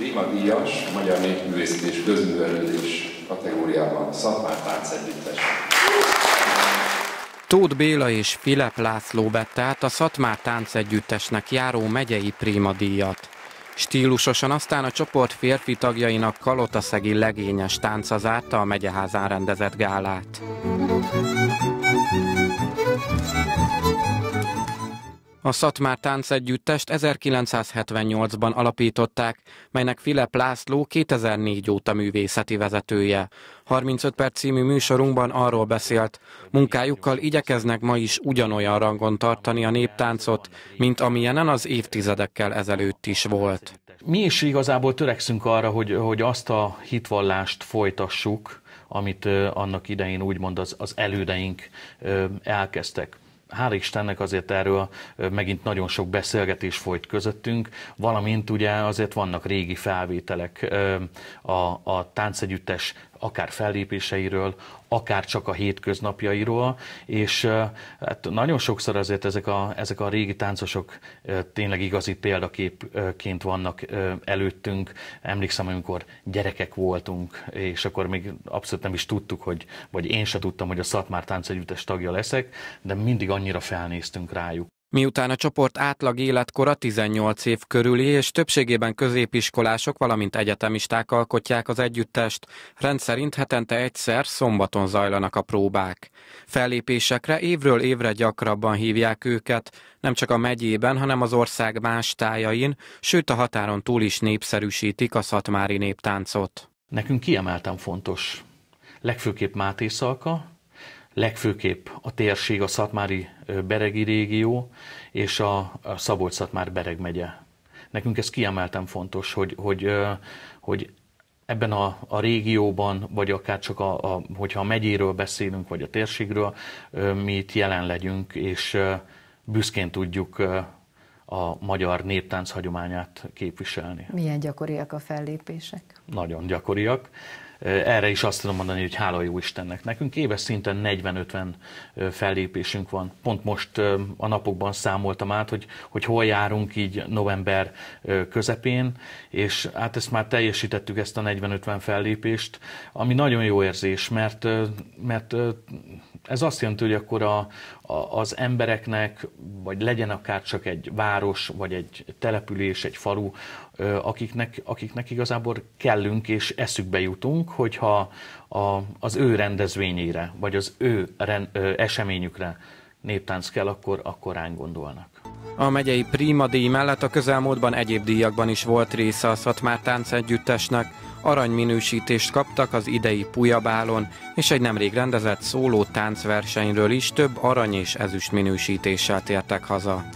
Réma Díjas, Magyar Népművészet és Közművelődés kategóriában Szatmár Tánc Együttes. Tóth Béla és Filep László vette át a Szatmár Tánc Együttesnek járó megyei Prima díjat. Stílusosan aztán a csoport férfi tagjainak kalotaszegi legényes tánca zárta a megyeházán rendezett gálát. A Szatmár táncegyüttest 1978-ban alapították, melynek Filip László 2004 óta művészeti vezetője. 35 perc című műsorunkban arról beszélt, munkájukkal igyekeznek ma is ugyanolyan rangon tartani a néptáncot, mint amilyenen az évtizedekkel ezelőtt is volt. Mi is igazából törekszünk arra, hogy, hogy azt a hitvallást folytassuk, amit annak idején úgymond az, az elődeink elkezdtek hál' Istennek azért erről megint nagyon sok beszélgetés folyt közöttünk, valamint ugye azért vannak régi felvételek a, a táncegyüttes akár fellépéseiről, akár csak a hétköznapjairól, és hát nagyon sokszor azért ezek a, ezek a régi táncosok tényleg igazi példaképként vannak előttünk. Emlékszem, amikor gyerekek voltunk, és akkor még abszolút nem is tudtuk, hogy, vagy én se tudtam, hogy a Szatmár Táncegyüttes tagja leszek, de mindig annyira felnéztünk rájuk. Miután a csoport átlag életkora 18 év körüli, és többségében középiskolások, valamint egyetemisták alkotják az együttest, rendszerint hetente egyszer szombaton zajlanak a próbák. Fellépésekre évről évre gyakrabban hívják őket, nem csak a megyében, hanem az ország más tájain, sőt a határon túl is népszerűsítik a szatmári néptáncot. Nekünk kiemelten fontos, legfőképp Máté Szalka, legfőképp a térség a szatmári beregi régió és a Szabolcs-Szatmár Bereg megye. Nekünk ez kiemelten fontos, hogy, hogy, hogy ebben a, a régióban, vagy akár csak a, a, hogyha a megyéről beszélünk, vagy a térségről, mi itt jelen legyünk, és büszkén tudjuk a magyar néptánc hagyományát képviselni. Milyen gyakoriak a fellépések? Nagyon gyakoriak erre is azt tudom mondani, hogy hála jó Istennek. Nekünk éves szinten 40-50 fellépésünk van. Pont most a napokban számoltam át, hogy, hogy hol járunk így november közepén, és hát ezt már teljesítettük ezt a 40-50 fellépést, ami nagyon jó érzés, mert, mert ez azt jelenti, hogy akkor a, a, az embereknek, vagy legyen akár csak egy város, vagy egy település, egy falu, akiknek, akiknek igazából kellünk és eszükbe jutunk, hogyha a, az ő rendezvényére, vagy az ő rend, ö, eseményükre néptánc kell, akkor, akkor ránk gondolnak. A megyei Prima díj mellett a közelmúltban egyéb díjakban is volt része a Szatmár Tánc Együttesnek, aranyminősítést kaptak az idei Pujabálon, és egy nemrég rendezett szóló táncversenyről is több arany és ezüst minősítéssel tértek haza.